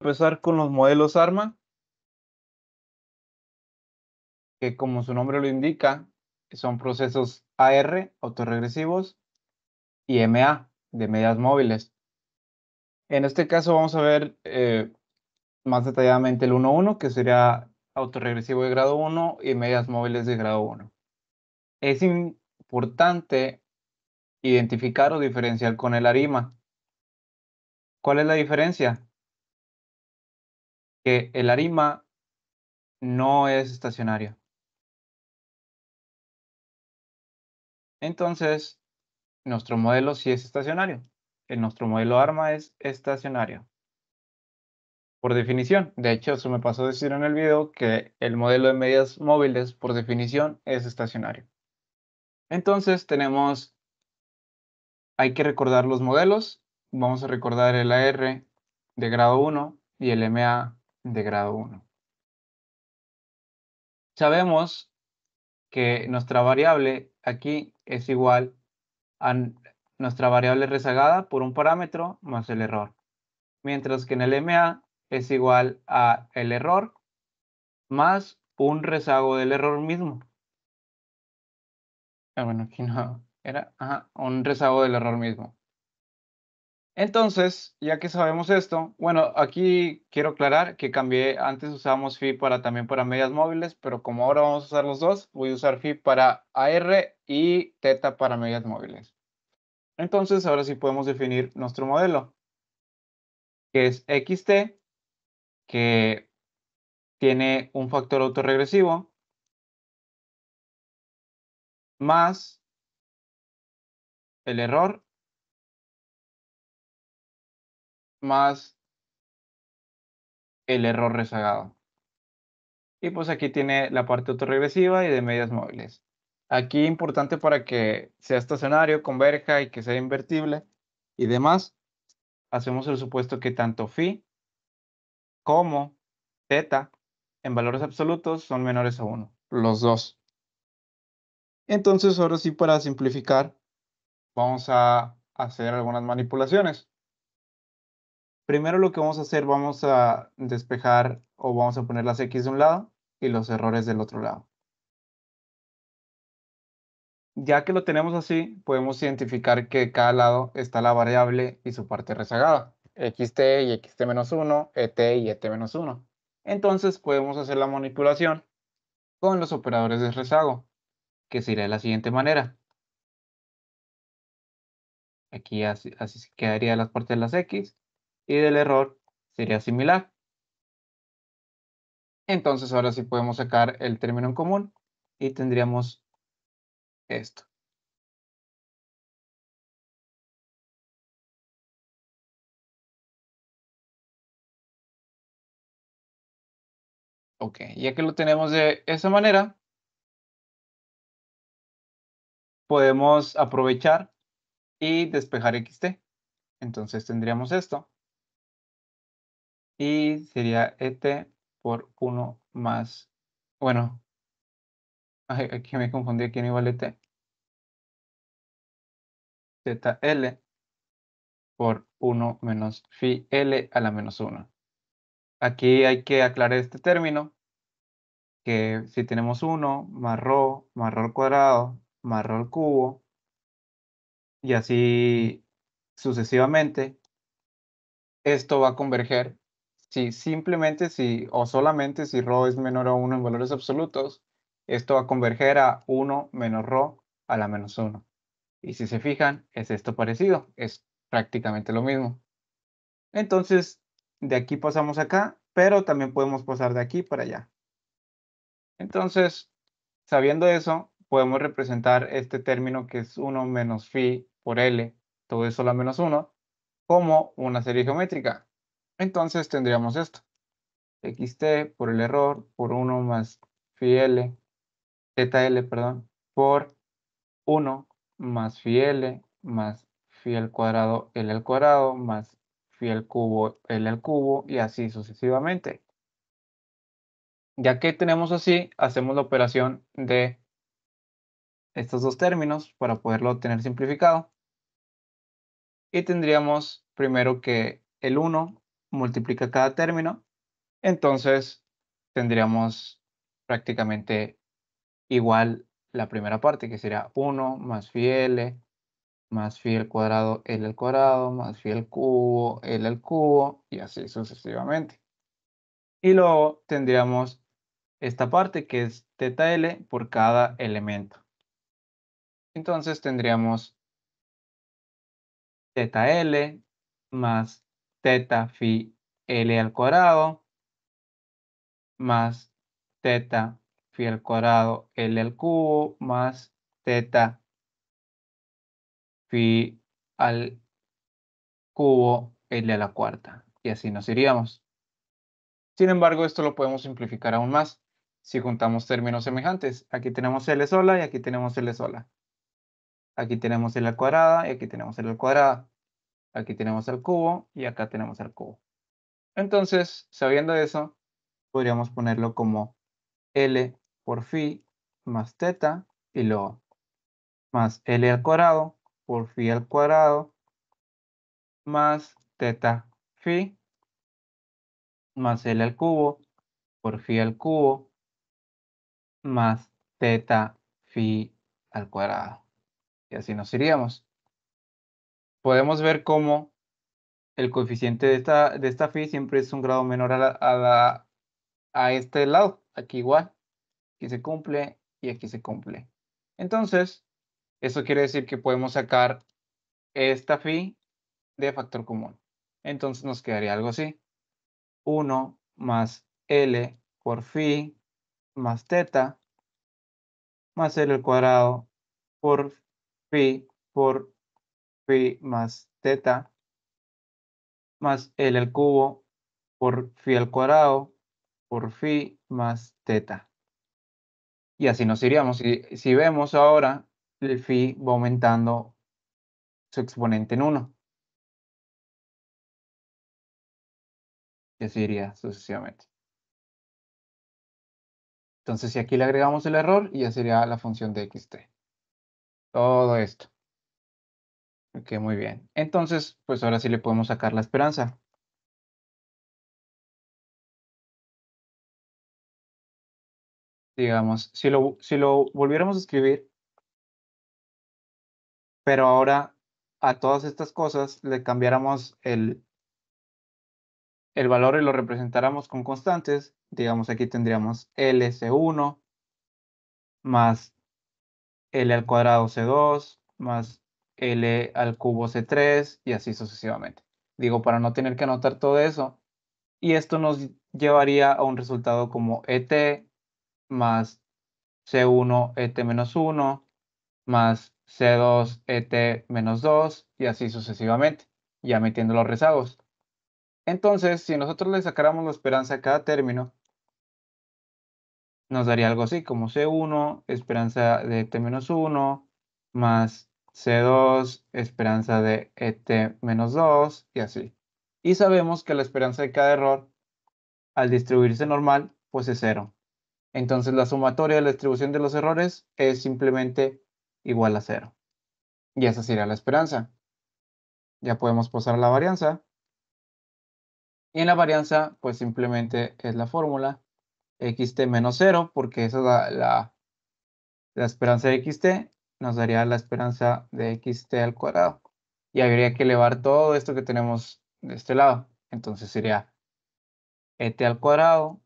empezar con los modelos ARMA, que como su nombre lo indica, son procesos AR, autorregresivos, y MA, de medias móviles. En este caso vamos a ver eh, más detalladamente el 1.1, que sería autorregresivo de grado 1 y medias móviles de grado 1. Es importante identificar o diferenciar con el ARIMA. ¿Cuál es la diferencia? que el arima no es estacionario. Entonces, nuestro modelo sí es estacionario. nuestro modelo arma es estacionario. Por definición, de hecho, eso me pasó a decir en el video que el modelo de medias móviles, por definición, es estacionario. Entonces, tenemos, hay que recordar los modelos. Vamos a recordar el AR de grado 1 y el MA de grado 1. Sabemos que nuestra variable aquí es igual a nuestra variable rezagada por un parámetro más el error. Mientras que en el MA es igual a el error más un rezago del error mismo. Ah, bueno, aquí no. Era ajá, un rezago del error mismo. Entonces, ya que sabemos esto, bueno, aquí quiero aclarar que cambié, antes usábamos FI para también para medias móviles, pero como ahora vamos a usar los dos, voy a usar FI para AR y Teta para medias móviles. Entonces, ahora sí podemos definir nuestro modelo, que es XT, que tiene un factor autorregresivo, más el error más el error rezagado. Y pues aquí tiene la parte autorregresiva y de medias móviles. Aquí importante para que sea estacionario, converja y que sea invertible y demás, hacemos el supuesto que tanto phi como theta en valores absolutos son menores a 1, los dos. Entonces ahora sí para simplificar vamos a hacer algunas manipulaciones. Primero lo que vamos a hacer, vamos a despejar o vamos a poner las X de un lado y los errores del otro lado. Ya que lo tenemos así, podemos identificar que cada lado está la variable y su parte rezagada, xt y xt-1, et y et-1. Entonces podemos hacer la manipulación con los operadores de rezago, que sería de la siguiente manera. Aquí así, se quedaría las partes de las x y del error sería similar. Entonces ahora sí podemos sacar el término en común y tendríamos esto. Ok, ya que lo tenemos de esa manera, podemos aprovechar y despejar XT. Entonces tendríamos esto y sería ET este por 1 más, bueno, aquí me confundí, aquí no igual ET? ZL por 1 menos phi L a la menos 1. Aquí hay que aclarar este término, que si tenemos 1 más rho, más rho al cuadrado, más rho al cubo, y así sucesivamente, esto va a converger si simplemente si o solamente si rho es menor a 1 en valores absolutos, esto va a converger a 1 menos rho a la menos 1. Y si se fijan, es esto parecido, es prácticamente lo mismo. Entonces, de aquí pasamos acá, pero también podemos pasar de aquí para allá. Entonces, sabiendo eso, podemos representar este término que es 1 menos phi por L, todo eso a la menos 1, como una serie geométrica. Entonces tendríamos esto. XT por el error, por 1 más fiel, l perdón, por 1 más l, más al cuadrado L al cuadrado más al cubo L al cubo y así sucesivamente. Ya que tenemos así, hacemos la operación de estos dos términos para poderlo tener simplificado. Y tendríamos primero que el 1 multiplica cada término, entonces tendríamos prácticamente igual la primera parte, que sería 1 más phi L e, más phi al cuadrado L al cuadrado, más phi al cubo L al cubo, y así sucesivamente. Y luego tendríamos esta parte que es teta L por cada elemento. Entonces tendríamos teta L más teta phi L al cuadrado más teta phi al cuadrado L al cubo más teta phi al cubo L a la cuarta. Y así nos iríamos. Sin embargo, esto lo podemos simplificar aún más si juntamos términos semejantes. Aquí tenemos L sola y aquí tenemos L sola. Aquí tenemos L al cuadrado y aquí tenemos L al cuadrado aquí tenemos el cubo y acá tenemos el cubo. Entonces, sabiendo eso, podríamos ponerlo como L por fi más teta y luego más L al cuadrado por fi al cuadrado más teta phi más L al cubo por fi al cubo más teta phi al cuadrado. Y así nos iríamos podemos ver cómo el coeficiente de esta, de esta phi siempre es un grado menor a, a, este lado. Aquí igual, aquí se cumple y aquí se cumple. Entonces, eso quiere decir que podemos sacar esta phi de factor común. Entonces nos quedaría algo así. 1 más L por phi más teta más L al cuadrado por phi por phi más teta más L al cubo por phi al cuadrado por phi más teta. Y así nos iríamos. Si, si vemos ahora, el phi va aumentando su exponente en 1. Y así iría sucesivamente. Entonces, si aquí le agregamos el error, ya sería la función de xt. Todo esto. Ok, muy bien. Entonces, pues ahora sí le podemos sacar la esperanza. Digamos, si lo, si lo volviéramos a escribir, pero ahora a todas estas cosas le cambiáramos el, el valor y lo representáramos con constantes, digamos aquí tendríamos lc 1 más l al cuadrado c2 más L al cubo C3 y así sucesivamente. Digo, para no tener que anotar todo eso. Y esto nos llevaría a un resultado como ET más C1 ET menos 1 más C2 ET menos 2 y así sucesivamente, ya metiendo los rezagos. Entonces, si nosotros le sacáramos la esperanza a cada término, nos daría algo así como C1, esperanza de e menos 1 más C2, esperanza de ET-2 y así. Y sabemos que la esperanza de cada error, al distribuirse normal, pues es cero. Entonces la sumatoria de la distribución de los errores es simplemente igual a cero. Y esa sería la esperanza. Ya podemos posar la varianza. Y en la varianza, pues simplemente es la fórmula xt menos 0, porque esa es la, la, la esperanza de xt, nos daría la esperanza de xt al cuadrado. Y habría que elevar todo esto que tenemos de este lado. Entonces sería et al cuadrado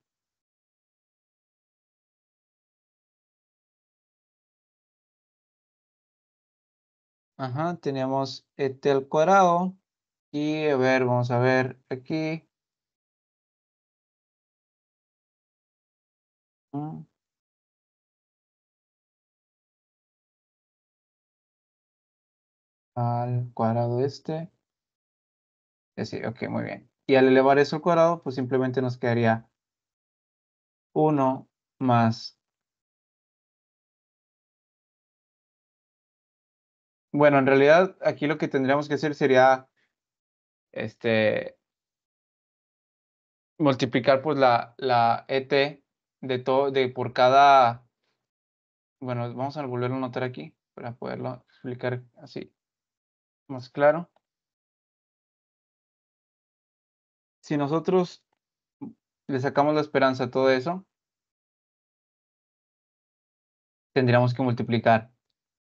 Ajá, teníamos et al cuadrado. Y a ver, vamos a ver aquí. al cuadrado este. Y ok, muy bien. Y al elevar eso al cuadrado, pues simplemente nos quedaría 1 más... Bueno, en realidad aquí lo que tendríamos que hacer sería este multiplicar pues la, la ET de todo, de por cada, bueno, vamos a volverlo a notar aquí para poderlo explicar así más claro. Si nosotros le sacamos la esperanza a todo eso, tendríamos que multiplicar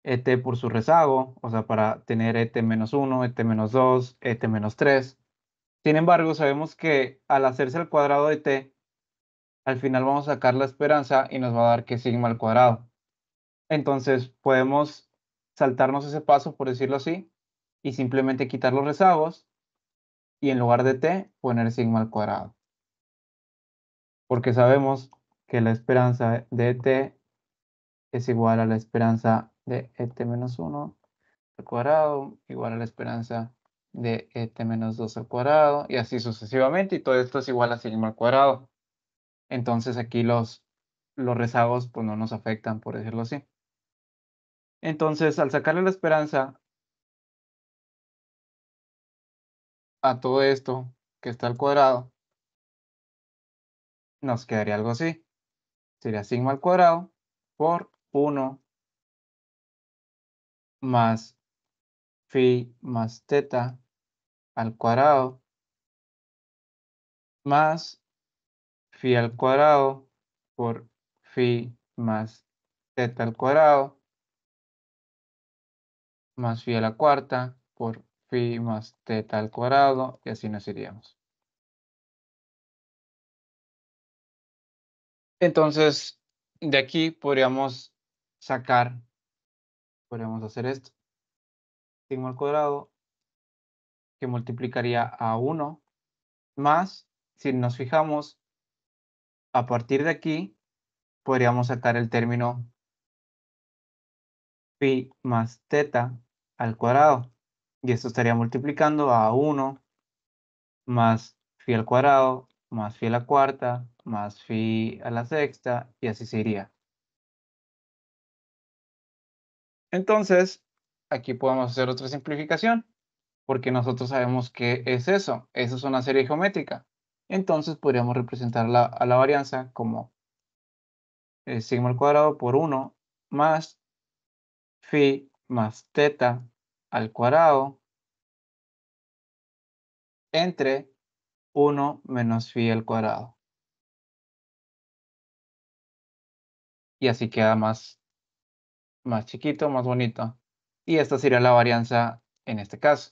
ET por su rezago, o sea, para tener ET menos 1, ET menos 2, ET menos 3. Sin embargo, sabemos que al hacerse el cuadrado de T, al final vamos a sacar la esperanza y nos va a dar que sigma al cuadrado. Entonces, podemos saltarnos ese paso, por decirlo así, y simplemente quitar los rezagos y en lugar de t poner sigma al cuadrado. Porque sabemos que la esperanza de t es igual a la esperanza de e t menos 1 al cuadrado, igual a la esperanza de e t menos 2 al cuadrado, y así sucesivamente, y todo esto es igual a sigma al cuadrado. Entonces aquí los, los rezagos pues, no nos afectan, por decirlo así. Entonces, al sacarle la esperanza a todo esto que está al cuadrado, nos quedaría algo así. Sería sigma al cuadrado por 1 más phi más teta al cuadrado más phi al cuadrado por phi más teta al cuadrado más fi a la cuarta por pi más teta al cuadrado y así nos iríamos. Entonces, de aquí podríamos sacar, podríamos hacer esto. Sigma al cuadrado que multiplicaría a 1 más, si nos fijamos, a partir de aquí podríamos sacar el término pi más teta al cuadrado. Y esto estaría multiplicando a 1 más fi al cuadrado, más fi a la cuarta, más fi a la sexta, y así sería Entonces, aquí podemos hacer otra simplificación, porque nosotros sabemos que es eso. Eso es una serie geométrica. Entonces podríamos representar a la varianza como eh, sigma al cuadrado por 1 más fi más teta al cuadrado entre 1 menos phi al cuadrado. Y así queda más, más chiquito, más bonito. Y esta sería la varianza en este caso.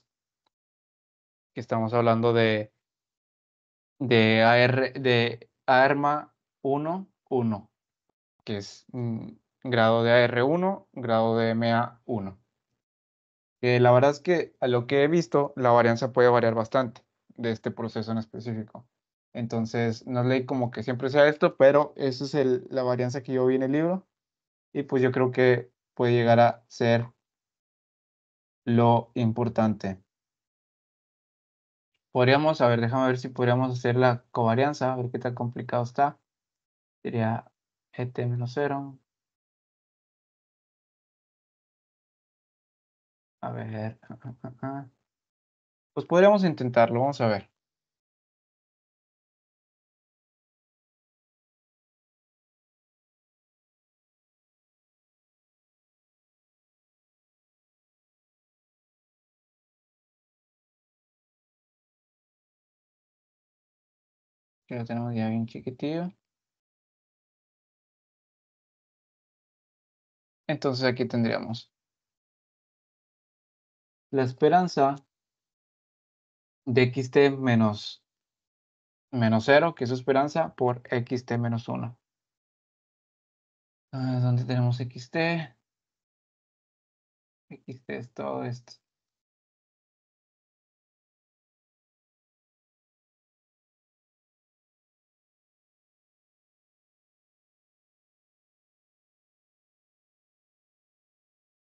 Estamos hablando de, de, de ARMA 1, 1, que es mm, grado de AR1, grado de MA 1 la verdad es que a lo que he visto, la varianza puede variar bastante de este proceso en específico. Entonces, no leí como que siempre sea esto, pero esa es la varianza que yo vi en el libro. Y pues yo creo que puede llegar a ser lo importante. Podríamos, a ver, déjame ver si podríamos hacer la covarianza, a ver qué tan complicado está. Sería et menos 0 A ver. Ah, ah, ah, pues podríamos intentarlo, vamos a ver. Ya lo tenemos ya bien chiquitito. Entonces aquí tendríamos la esperanza de xt menos, menos 0, que es esperanza, por xt menos 1. Ah, ¿Dónde tenemos xt? xt es todo esto.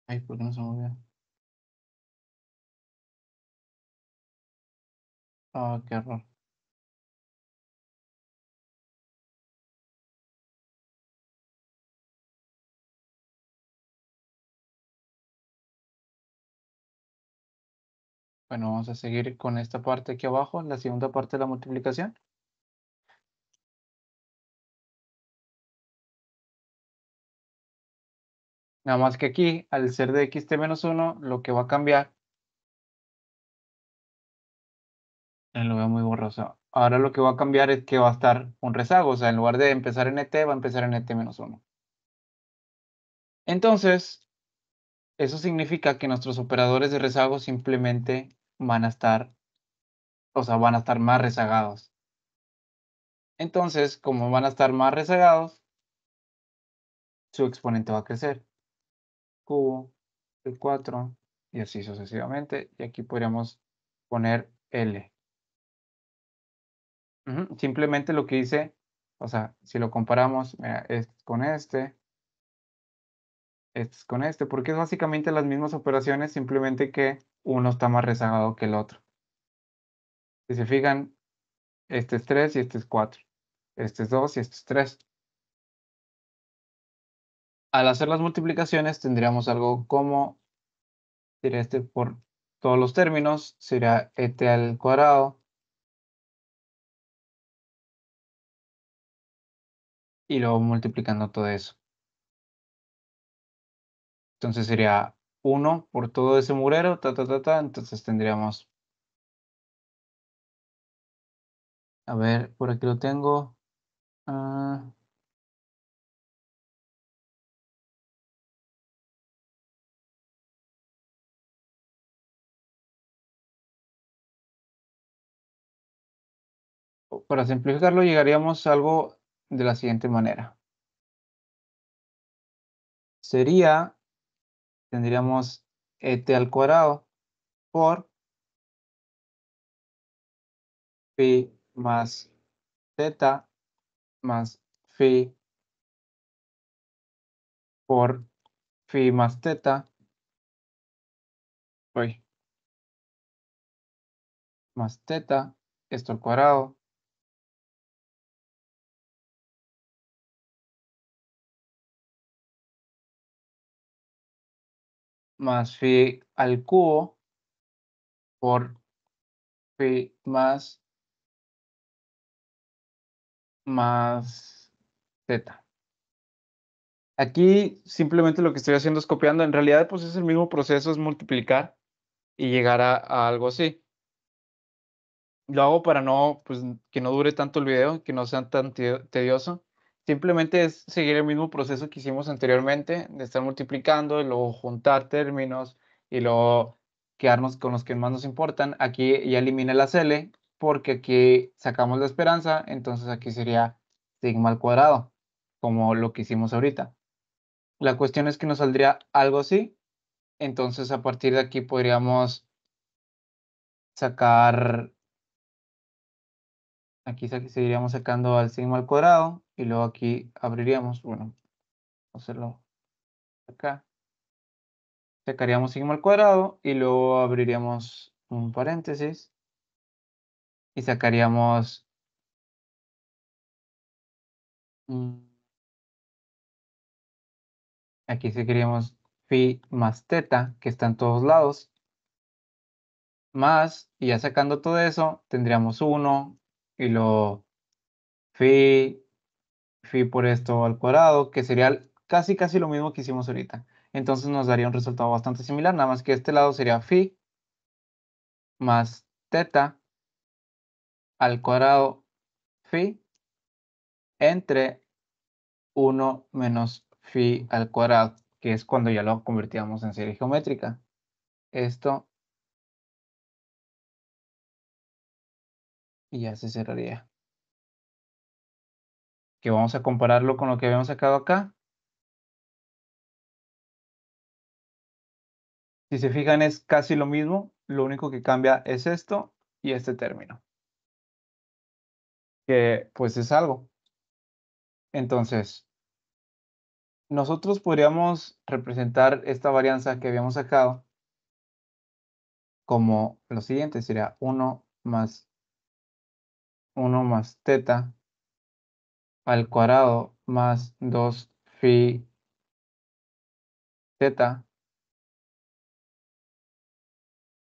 Ay, ¿por pues qué no se movió? Ah, qué error. Bueno, vamos a seguir con esta parte aquí abajo, la segunda parte de la multiplicación. Nada más que aquí, al ser de xt-1, lo que va a cambiar Eh, lo veo muy borroso. Ahora lo que va a cambiar es que va a estar un rezago. O sea, en lugar de empezar en ET, va a empezar en ET-1. Entonces, eso significa que nuestros operadores de rezago simplemente van a estar, o sea, van a estar más rezagados. Entonces, como van a estar más rezagados, su exponente va a crecer. Cubo, el 4, y así sucesivamente. Y aquí podríamos poner L. Simplemente lo que hice, o sea, si lo comparamos, este es con este, este es con este, porque es básicamente las mismas operaciones, simplemente que uno está más rezagado que el otro. Si se fijan, este es 3 y este es 4. Este es 2 y este es 3. Al hacer las multiplicaciones tendríamos algo como, sería este por todos los términos, sería este al cuadrado y luego multiplicando todo eso. Entonces sería 1 por todo ese murero, ta, ta, ta, ta. Entonces tendríamos. A ver, por aquí lo tengo. Ah, para simplificarlo, llegaríamos a algo de la siguiente manera. Sería, tendríamos et este al cuadrado por phi más teta más phi por phi más teta hoy más teta esto al cuadrado más phi al cubo por phi más más zeta. Aquí simplemente lo que estoy haciendo es copiando. En realidad, pues es el mismo proceso, es multiplicar y llegar a, algo así. Lo hago para no, pues, que no dure tanto el video, que no sea tan tedioso. Simplemente es seguir el mismo proceso que hicimos anteriormente, de estar multiplicando, y luego juntar términos y luego quedarnos con los que más nos importan. Aquí ya elimina la L porque aquí sacamos la esperanza, entonces aquí sería sigma al cuadrado, como lo que hicimos ahorita. La cuestión es que nos saldría algo así, entonces a partir de aquí podríamos sacar, aquí seguiríamos sacando al sigma al cuadrado, y luego aquí abriríamos, bueno, hacerlo acá. Sacaríamos sigma al cuadrado y luego abriríamos un paréntesis y sacaríamos aquí sacaríamos phi más teta que está en todos lados más y ya sacando todo eso tendríamos uno. y lo phi phi por esto al cuadrado, que sería casi casi lo mismo que hicimos ahorita. Entonces nos daría un resultado bastante similar, nada más que este lado sería phi más teta al cuadrado phi entre 1 menos phi al cuadrado, que es cuando ya lo convertíamos en serie geométrica. Esto y ya se cerraría que vamos a compararlo con lo que habíamos sacado acá. Si se fijan es casi lo mismo, lo único que cambia es esto y este término. Que pues es algo. Entonces, nosotros podríamos representar esta varianza que habíamos sacado como lo siguiente, sería 1 más 1 más teta al cuadrado más 2 phi zeta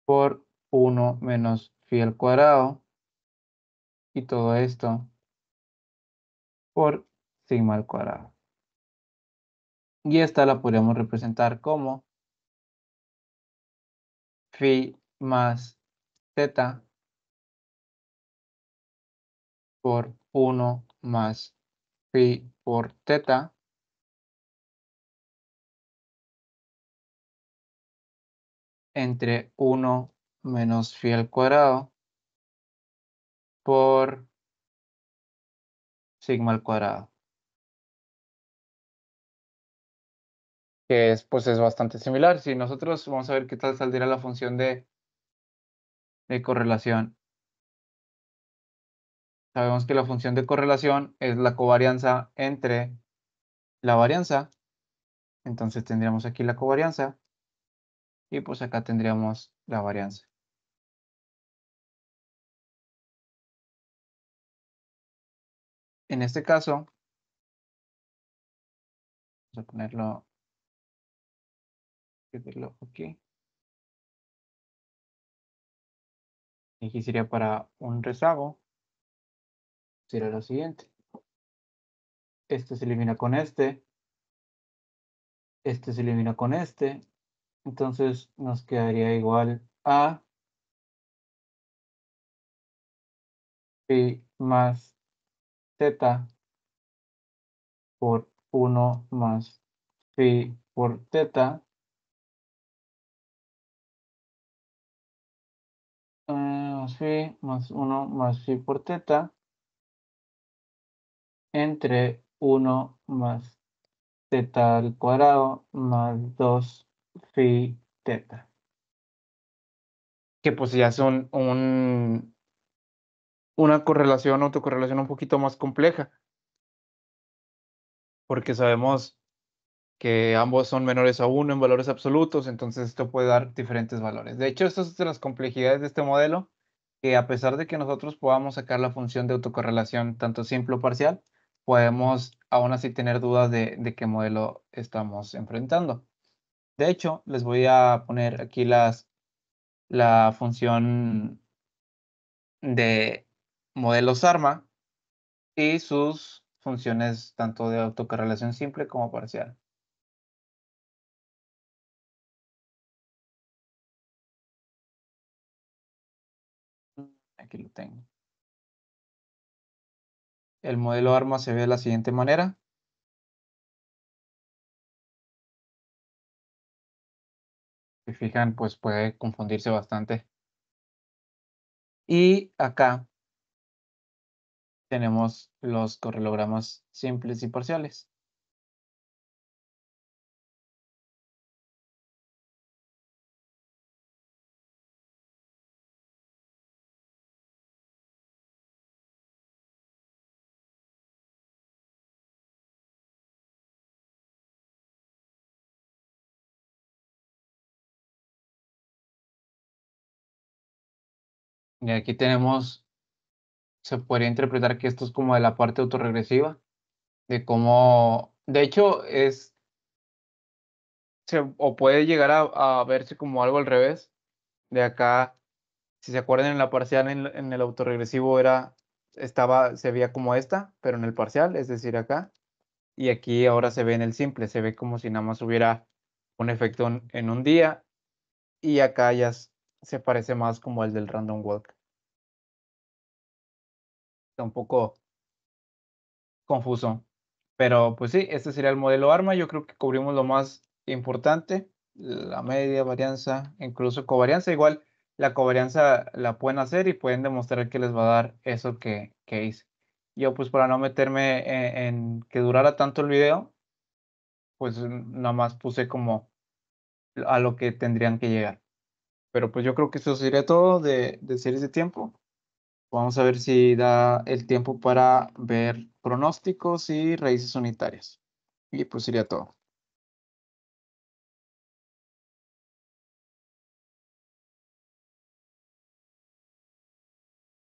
por 1 menos fi al cuadrado y todo esto por sigma al cuadrado. Y esta la podríamos representar como fi más zeta por 1 más por teta entre 1 menos phi al cuadrado por sigma al cuadrado. Que es, pues es bastante similar. Si nosotros vamos a ver qué tal saldría la función de, de correlación Sabemos que la función de correlación es la covarianza entre la varianza. Entonces tendríamos aquí la covarianza. Y pues acá tendríamos la varianza. En este caso, vamos a ponerlo, Aquí. aquí. Aquí sería para un rezago será lo siguiente. Este se elimina con este. Este se elimina con este. Entonces nos quedaría igual a pi más teta, por 1 más pi por teta. Ah, pi más phi más 1 más phi por teta entre 1 más teta al cuadrado más 2 phi teta. Que pues ya son un, una correlación, autocorrelación un poquito más compleja. Porque sabemos que ambos son menores a 1 en valores absolutos, entonces esto puede dar diferentes valores. De hecho, estas son las complejidades de este modelo, que a pesar de que nosotros podamos sacar la función de autocorrelación tanto simple o parcial, podemos aún así tener dudas de, qué modelo estamos enfrentando. De hecho, les voy a poner aquí las, la función de modelos ARMA y sus funciones tanto de autocorrelación simple como parcial. Aquí lo tengo. El modelo arma se ve de la siguiente manera. Si fijan, pues puede confundirse bastante. Y acá tenemos los correlogramas simples y parciales. Y aquí tenemos, se podría interpretar que esto es como de la parte autoregresiva de cómo, de hecho, es, o puede llegar a, verse como algo al revés. De acá, si se acuerdan, en la parcial, en, el autoregresivo era, estaba, se veía como esta, pero en el parcial, es decir, acá. Y aquí ahora se ve en el simple, se ve como si nada más hubiera un efecto en un día y acá ya se parece más como el del Random Walk. Está un poco confuso. Pero pues sí, este sería el modelo ARMA. Yo creo que cubrimos lo más importante, la media, varianza, incluso covarianza. Igual la covarianza la pueden hacer y pueden demostrar que les va a dar eso que, que hice. Yo pues para no meterme en, en que durara tanto el video, pues nada más puse como a lo que tendrían que llegar. Pero pues yo creo que eso sería todo de, de series de tiempo. Vamos a ver si da el tiempo para ver pronósticos y raíces unitarias. Y pues sería todo.